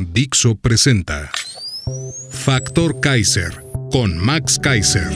Dixo presenta Factor Kaiser con Max Kaiser.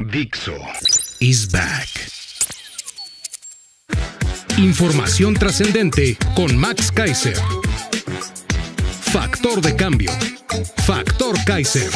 Dixo is back. Información trascendente con Max Kaiser. Factor de cambio. Factor Kaiser.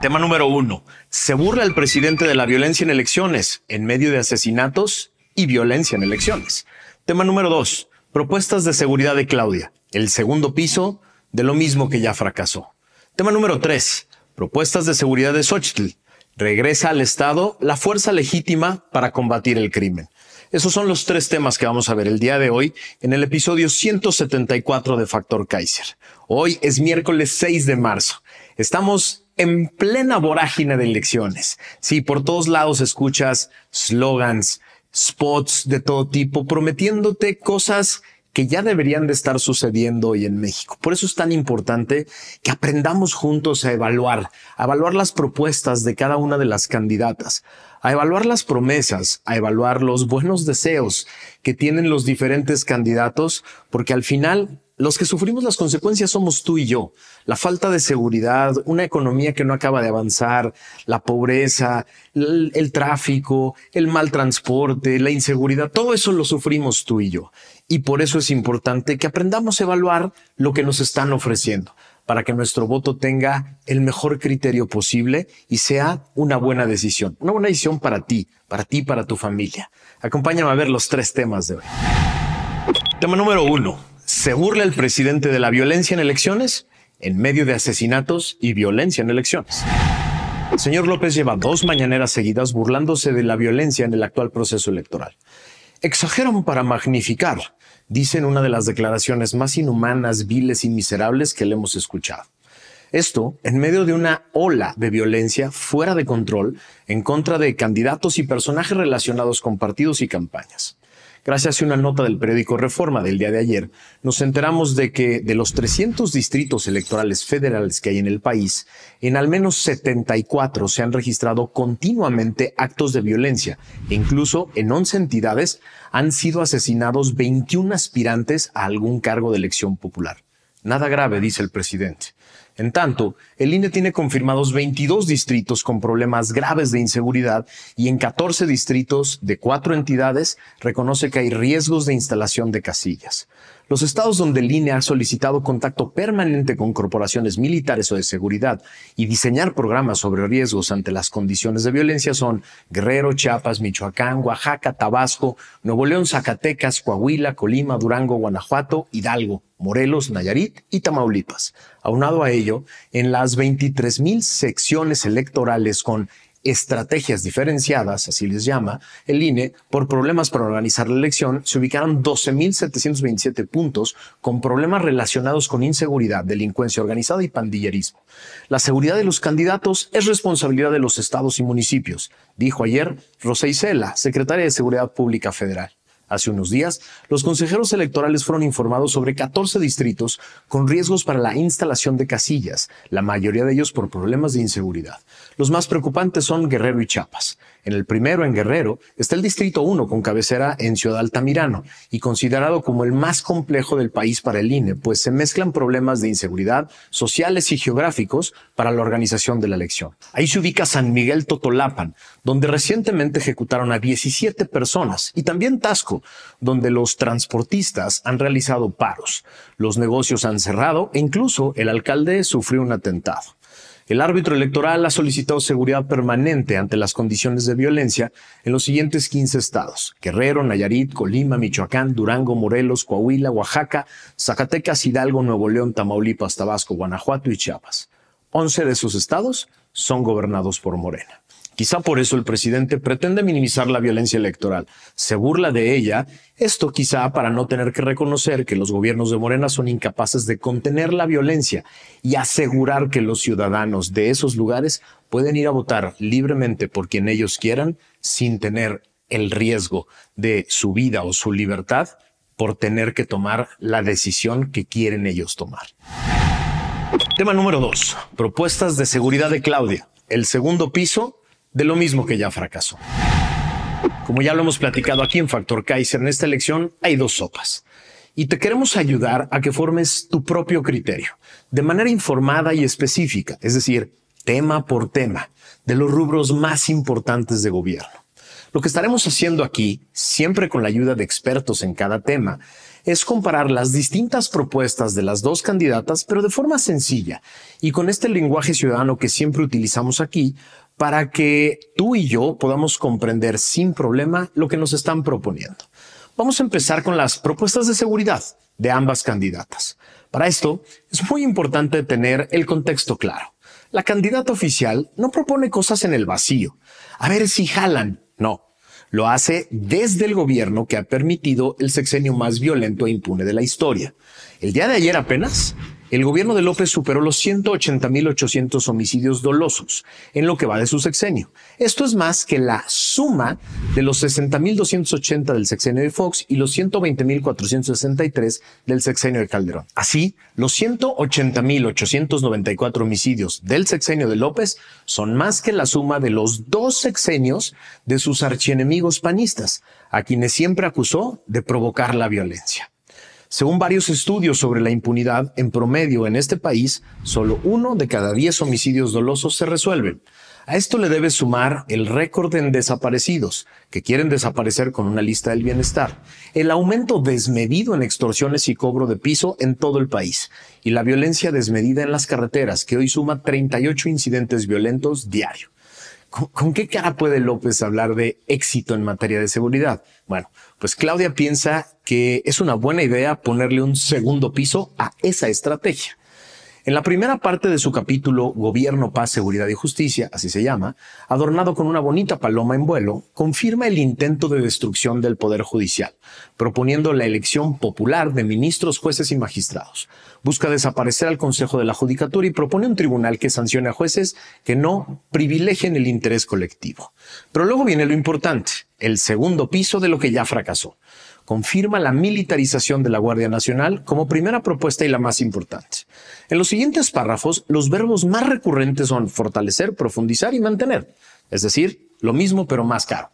Tema número uno. Se burla el presidente de la violencia en elecciones en medio de asesinatos y violencia en elecciones. Tema número dos. Propuestas de seguridad de Claudia. El segundo piso de lo mismo que ya fracasó. Tema número 3. Propuestas de seguridad de Xochitl. Regresa al Estado la fuerza legítima para combatir el crimen. Esos son los tres temas que vamos a ver el día de hoy en el episodio 174 de Factor Kaiser. Hoy es miércoles 6 de marzo. Estamos en plena vorágine de elecciones. Sí, por todos lados escuchas slogans, spots de todo tipo, prometiéndote cosas que ya deberían de estar sucediendo hoy en México. Por eso es tan importante que aprendamos juntos a evaluar, a evaluar las propuestas de cada una de las candidatas, a evaluar las promesas, a evaluar los buenos deseos que tienen los diferentes candidatos, porque al final los que sufrimos las consecuencias somos tú y yo. La falta de seguridad, una economía que no acaba de avanzar, la pobreza, el, tráfico, el mal transporte, la inseguridad, todo eso lo sufrimos tú y yo. Y por eso es importante que aprendamos a evaluar lo que nos están ofreciendo para que nuestro voto tenga el mejor criterio posible y sea una buena decisión, una buena decisión para ti, para ti, para tu familia. Acompáñame a ver los tres temas de hoy. Tema número uno se burla el presidente de la violencia en elecciones en medio de asesinatos y violencia en elecciones. El señor López lleva dos mañaneras seguidas burlándose de la violencia en el actual proceso electoral. Exageran para magnificar, dicen una de las declaraciones más inhumanas, viles y miserables que le hemos escuchado. Esto en medio de una ola de violencia fuera de control en contra de candidatos y personajes relacionados con partidos y campañas. Gracias a una nota del periódico Reforma del día de ayer, nos enteramos de que de los 300 distritos electorales federales que hay en el país, en al menos 74 se han registrado continuamente actos de violencia. E incluso en 11 entidades han sido asesinados 21 aspirantes a algún cargo de elección popular. Nada grave, dice el presidente. En tanto, el INE tiene confirmados 22 distritos con problemas graves de inseguridad y en 14 distritos de cuatro entidades reconoce que hay riesgos de instalación de casillas. Los estados donde el INE ha solicitado contacto permanente con corporaciones militares o de seguridad y diseñar programas sobre riesgos ante las condiciones de violencia son Guerrero, Chiapas, Michoacán, Oaxaca, Tabasco, Nuevo León, Zacatecas, Coahuila, Colima, Durango, Guanajuato, Hidalgo, Morelos, Nayarit y Tamaulipas. Aunado a ello, en las 23.000 secciones electorales con estrategias diferenciadas, así les llama, el INE, por problemas para organizar la elección, se ubicaron 12.727 puntos con problemas relacionados con inseguridad, delincuencia organizada y pandillerismo. La seguridad de los candidatos es responsabilidad de los estados y municipios, dijo ayer Rosa Isela, secretaria de Seguridad Pública Federal. Hace unos días, los consejeros electorales fueron informados sobre 14 distritos con riesgos para la instalación de casillas, la mayoría de ellos por problemas de inseguridad. Los más preocupantes son Guerrero y Chiapas. En el primero, en Guerrero, está el Distrito 1, con cabecera en Ciudad Altamirano, y considerado como el más complejo del país para el INE, pues se mezclan problemas de inseguridad, sociales y geográficos para la organización de la elección. Ahí se ubica San Miguel Totolapan, donde recientemente ejecutaron a 17 personas, y también Tasco, donde los transportistas han realizado paros, los negocios han cerrado e incluso el alcalde sufrió un atentado. El árbitro electoral ha solicitado seguridad permanente ante las condiciones de violencia en los siguientes 15 estados: Guerrero, Nayarit, Colima, Michoacán, Durango, Morelos, Coahuila, Oaxaca, Zacatecas, Hidalgo, Nuevo León, Tamaulipas, Tabasco, Guanajuato y Chiapas. 11 de esos estados son gobernados por Morena. Quizá por eso el presidente pretende minimizar la violencia electoral, se burla de ella, esto quizá para no tener que reconocer que los gobiernos de Morena son incapaces de contener la violencia y asegurar que los ciudadanos de esos lugares pueden ir a votar libremente por quien ellos quieran sin tener el riesgo de su vida o su libertad por tener que tomar la decisión que quieren ellos tomar. Tema número dos Propuestas de seguridad de Claudia. El segundo piso de lo mismo que ya fracasó. Como ya lo hemos platicado aquí en Factor Kaiser, en esta elección hay dos sopas. Y te queremos ayudar a que formes tu propio criterio, de manera informada y específica, es decir, tema por tema, de los rubros más importantes de gobierno. Lo que estaremos haciendo aquí, siempre con la ayuda de expertos en cada tema, es comparar las distintas propuestas de las dos candidatas, pero de forma sencilla y con este lenguaje ciudadano que siempre utilizamos aquí, para que tú y yo podamos comprender sin problema lo que nos están proponiendo. Vamos a empezar con las propuestas de seguridad de ambas candidatas. Para esto es muy importante tener el contexto claro. La candidata oficial no propone cosas en el vacío. A ver si jalan. No, lo hace desde el gobierno que ha permitido el sexenio más violento e impune de la historia. El día de ayer apenas, el gobierno de López superó los 180.800 homicidios dolosos en lo que va de su sexenio. Esto es más que la suma de los 60.280 del sexenio de Fox y los 120.463 del sexenio de Calderón. Así, los 180.894 homicidios del sexenio de López son más que la suma de los dos sexenios de sus archienemigos panistas, a quienes siempre acusó de provocar la violencia. Según varios estudios sobre la impunidad, en promedio en este país, solo uno de cada diez homicidios dolosos se resuelven. A esto le debe sumar el récord en desaparecidos, que quieren desaparecer con una lista del bienestar, el aumento desmedido en extorsiones y cobro de piso en todo el país, y la violencia desmedida en las carreteras, que hoy suma 38 incidentes violentos diarios. ¿Con, qué cara puede López hablar de éxito en materia de seguridad? Bueno, pues Claudia piensa que es una buena idea ponerle un segundo piso a esa estrategia. En la primera parte de su capítulo Gobierno, Paz, Seguridad y Justicia, así se llama, adornado con una bonita paloma en vuelo, confirma el intento de destrucción del Poder Judicial, proponiendo la elección popular de ministros, jueces y magistrados. Busca desaparecer al Consejo de la Judicatura y propone un tribunal que sancione a jueces que no privilegien el interés colectivo. Pero luego viene lo importante, el segundo piso de lo que ya fracasó confirma la militarización de la Guardia Nacional como primera propuesta y la más importante. En los siguientes párrafos, los verbos más recurrentes son fortalecer, profundizar y mantener, es decir, lo mismo pero más caro.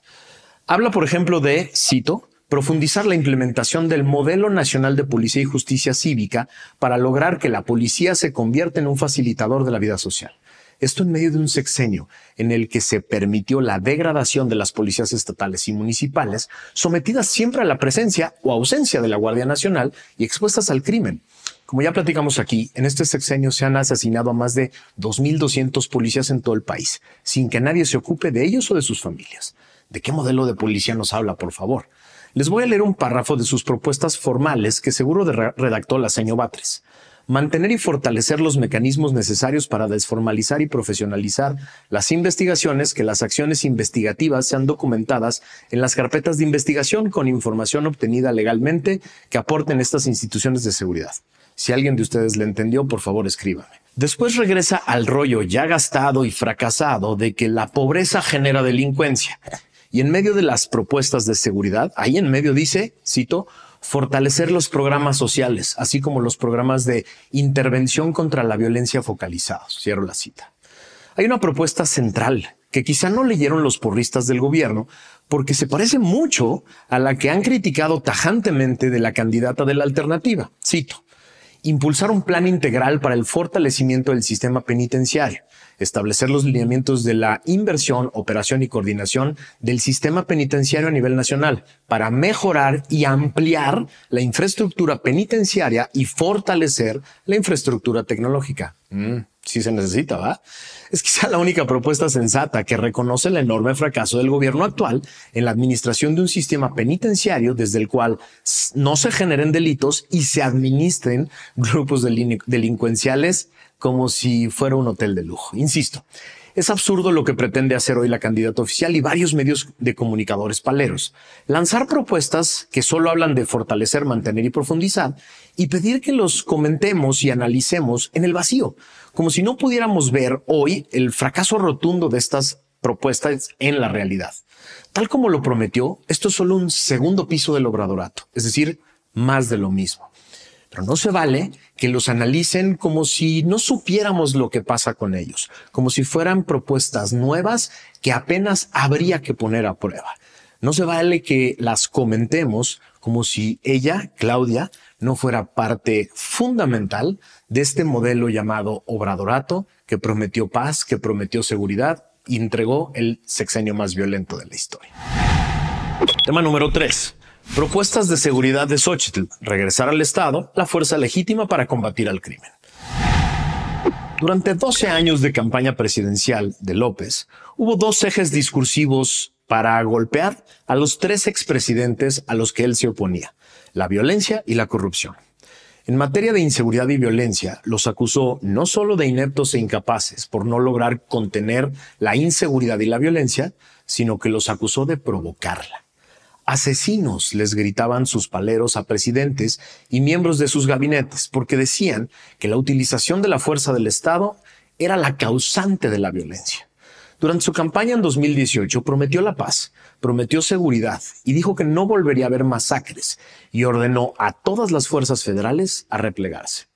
Habla, por ejemplo, de, cito, profundizar la implementación del modelo nacional de policía y justicia cívica para lograr que la policía se convierta en un facilitador de la vida social. Esto en medio de un sexenio en el que se permitió la degradación de las policías estatales y municipales, sometidas siempre a la presencia o ausencia de la Guardia Nacional y expuestas al crimen. Como ya platicamos aquí, en este sexenio se han asesinado a más de 2.200 policías en todo el país, sin que nadie se ocupe de ellos o de sus familias. ¿De qué modelo de policía nos habla, por favor? Les voy a leer un párrafo de sus propuestas formales que seguro redactó la señor Batres mantener y fortalecer los mecanismos necesarios para desformalizar y profesionalizar las investigaciones, que las acciones investigativas sean documentadas en las carpetas de investigación con información obtenida legalmente que aporten estas instituciones de seguridad. Si alguien de ustedes le entendió, por favor escríbame. Después regresa al rollo ya gastado y fracasado de que la pobreza genera delincuencia. Y en medio de las propuestas de seguridad, ahí en medio dice, cito, fortalecer los programas sociales, así como los programas de intervención contra la violencia focalizados. Cierro la cita. Hay una propuesta central que quizá no leyeron los porristas del gobierno porque se parece mucho a la que han criticado tajantemente de la candidata de la alternativa. Cito impulsar un plan integral para el fortalecimiento del sistema penitenciario, establecer los lineamientos de la inversión, operación y coordinación del sistema penitenciario a nivel nacional para mejorar y ampliar la infraestructura penitenciaria y fortalecer la infraestructura tecnológica. Mm si se necesita, ¿va? Es quizá la única propuesta sensata que reconoce el enorme fracaso del gobierno actual en la administración de un sistema penitenciario desde el cual no se generen delitos y se administren grupos delincuenciales como si fuera un hotel de lujo. Insisto, es absurdo lo que pretende hacer hoy la candidata oficial y varios medios de comunicadores paleros. Lanzar propuestas que solo hablan de fortalecer, mantener y profundizar y pedir que los comentemos y analicemos en el vacío, como si no pudiéramos ver hoy el fracaso rotundo de estas propuestas en la realidad. Tal como lo prometió, esto es solo un segundo piso del obradorato, es decir, más de lo mismo. Pero no se vale que los analicen como si no supiéramos lo que pasa con ellos, como si fueran propuestas nuevas que apenas habría que poner a prueba. No se vale que las comentemos como si ella, Claudia, no fuera parte fundamental de este modelo llamado Obradorato, que prometió paz, que prometió seguridad y entregó el sexenio más violento de la historia. Tema número 3. Propuestas de seguridad de Xochitl. Regresar al Estado, la fuerza legítima para combatir al crimen. Durante 12 años de campaña presidencial de López, hubo dos ejes discursivos para golpear a los tres expresidentes a los que él se oponía, la violencia y la corrupción. En materia de inseguridad y violencia, los acusó no solo de ineptos e incapaces por no lograr contener la inseguridad y la violencia, sino que los acusó de provocarla. Asesinos les gritaban sus paleros a presidentes y miembros de sus gabinetes, porque decían que la utilización de la fuerza del Estado era la causante de la violencia. Durante su campaña en 2018 prometió la paz, prometió seguridad y dijo que no volvería a haber masacres y ordenó a todas las fuerzas federales a replegarse.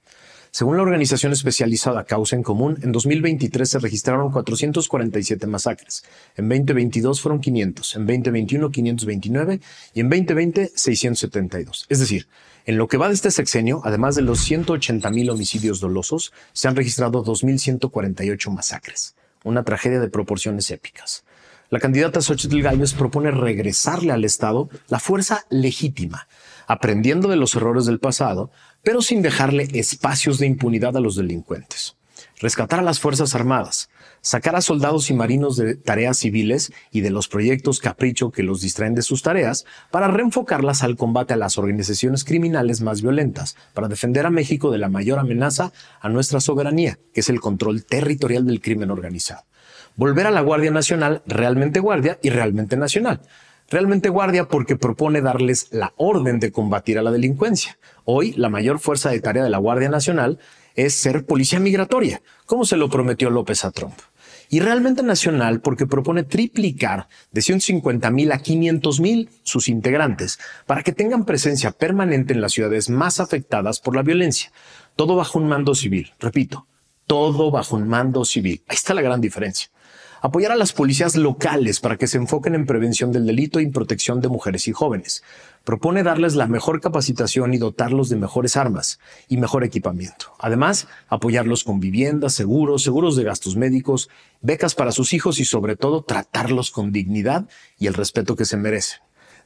Según la organización especializada Causa en Común, en 2023 se registraron 447 masacres, en 2022 fueron 500, en 2021 529 y en 2020 672. Es decir, en lo que va de este sexenio, además de los 180 mil homicidios dolosos, se han registrado 2.148 masacres, una tragedia de proporciones épicas. La candidata Xochitl Gálvez propone regresarle al Estado la fuerza legítima aprendiendo de los errores del pasado, pero sin dejarle espacios de impunidad a los delincuentes. Rescatar a las Fuerzas Armadas, sacar a soldados y marinos de tareas civiles y de los proyectos capricho que los distraen de sus tareas para reenfocarlas al combate a las organizaciones criminales más violentas, para defender a México de la mayor amenaza a nuestra soberanía, que es el control territorial del crimen organizado. Volver a la Guardia Nacional realmente guardia y realmente nacional Realmente guardia porque propone darles la orden de combatir a la delincuencia. Hoy la mayor fuerza de tarea de la Guardia Nacional es ser policía migratoria, como se lo prometió López a Trump. Y realmente nacional porque propone triplicar de 150 mil a 500 mil sus integrantes para que tengan presencia permanente en las ciudades más afectadas por la violencia. Todo bajo un mando civil, repito, todo bajo un mando civil. Ahí está la gran diferencia. Apoyar a las policías locales para que se enfoquen en prevención del delito y protección de mujeres y jóvenes. Propone darles la mejor capacitación y dotarlos de mejores armas y mejor equipamiento. Además, apoyarlos con viviendas, seguros, seguros de gastos médicos, becas para sus hijos y sobre todo tratarlos con dignidad y el respeto que se merecen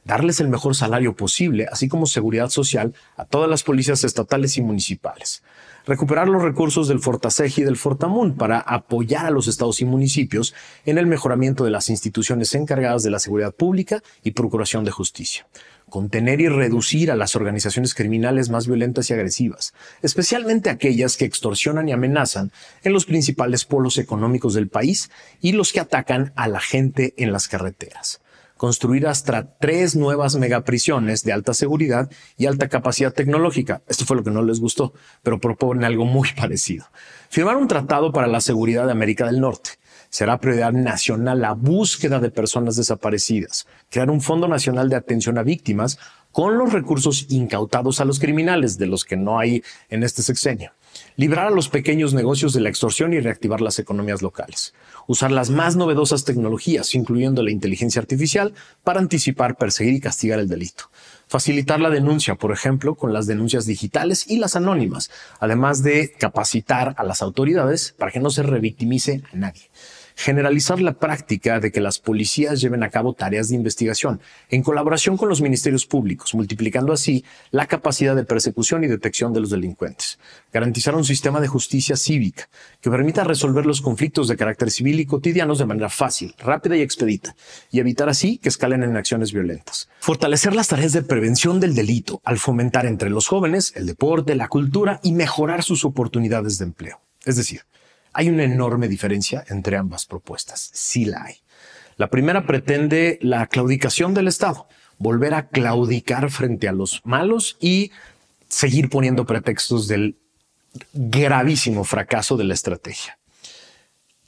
darles el mejor salario posible, así como seguridad social a todas las policías estatales y municipales. Recuperar los recursos del Fortaseg y del Fortamun para apoyar a los estados y municipios en el mejoramiento de las instituciones encargadas de la seguridad pública y procuración de justicia. Contener y reducir a las organizaciones criminales más violentas y agresivas, especialmente aquellas que extorsionan y amenazan en los principales polos económicos del país y los que atacan a la gente en las carreteras construir hasta tres nuevas megaprisiones de alta seguridad y alta capacidad tecnológica. Esto fue lo que no les gustó, pero proponen algo muy parecido. Firmar un tratado para la seguridad de América del Norte. Será prioridad nacional la búsqueda de personas desaparecidas. Crear un Fondo Nacional de Atención a Víctimas con los recursos incautados a los criminales, de los que no hay en este sexenio librar a los pequeños negocios de la extorsión y reactivar las economías locales, usar las más novedosas tecnologías, incluyendo la inteligencia artificial, para anticipar, perseguir y castigar el delito, facilitar la denuncia, por ejemplo, con las denuncias digitales y las anónimas, además de capacitar a las autoridades para que no se revictimice a nadie generalizar la práctica de que las policías lleven a cabo tareas de investigación en colaboración con los ministerios públicos, multiplicando así la capacidad de persecución y detección de los delincuentes, garantizar un sistema de justicia cívica que permita resolver los conflictos de carácter civil y cotidianos de manera fácil, rápida y expedita, y evitar así que escalen en acciones violentas, fortalecer las tareas de prevención del delito al fomentar entre los jóvenes el deporte, la cultura y mejorar sus oportunidades de empleo. Es decir, hay una enorme diferencia entre ambas propuestas, sí la hay. La primera pretende la claudicación del Estado, volver a claudicar frente a los malos y seguir poniendo pretextos del gravísimo fracaso de la estrategia.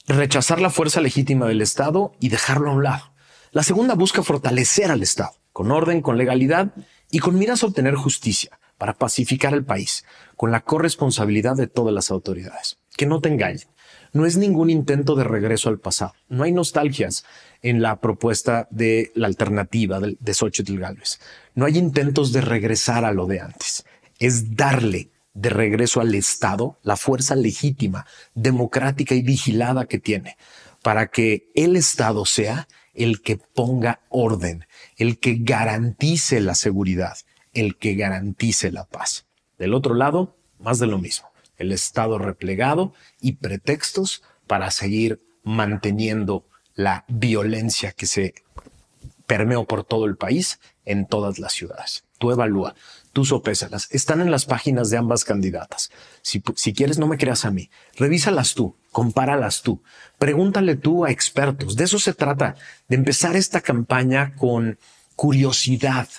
Rechazar la fuerza legítima del Estado y dejarlo a un lado. La segunda busca fortalecer al Estado, con orden, con legalidad y con miras a obtener justicia para pacificar el país, con la corresponsabilidad de todas las autoridades que no te engañen. No es ningún intento de regreso al pasado. No hay nostalgias en la propuesta de la alternativa de, de Xochitl Galvez. No hay intentos de regresar a lo de antes. Es darle de regreso al Estado la fuerza legítima, democrática y vigilada que tiene para que el Estado sea el que ponga orden, el que garantice la seguridad, el que garantice la paz. Del otro lado, más de lo mismo el Estado replegado y pretextos para seguir manteniendo la violencia que se permeó por todo el país en todas las ciudades. Tú evalúa, tú sopésalas. Están en las páginas de ambas candidatas. Si, si quieres, no me creas a mí. Revísalas tú, compáralas tú. Pregúntale tú a expertos. De eso se trata, de empezar esta campaña con curiosidad,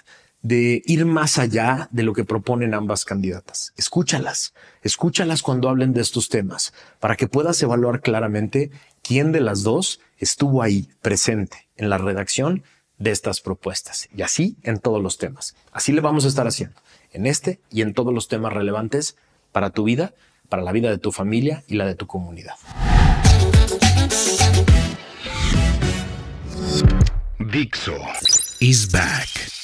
de ir más allá de lo que proponen ambas candidatas. Escúchalas, escúchalas cuando hablen de estos temas, para que puedas evaluar claramente quién de las dos estuvo ahí presente en la redacción de estas propuestas. Y así en todos los temas. Así le vamos a estar haciendo, en este y en todos los temas relevantes para tu vida, para la vida de tu familia y la de tu comunidad. Dixo is back.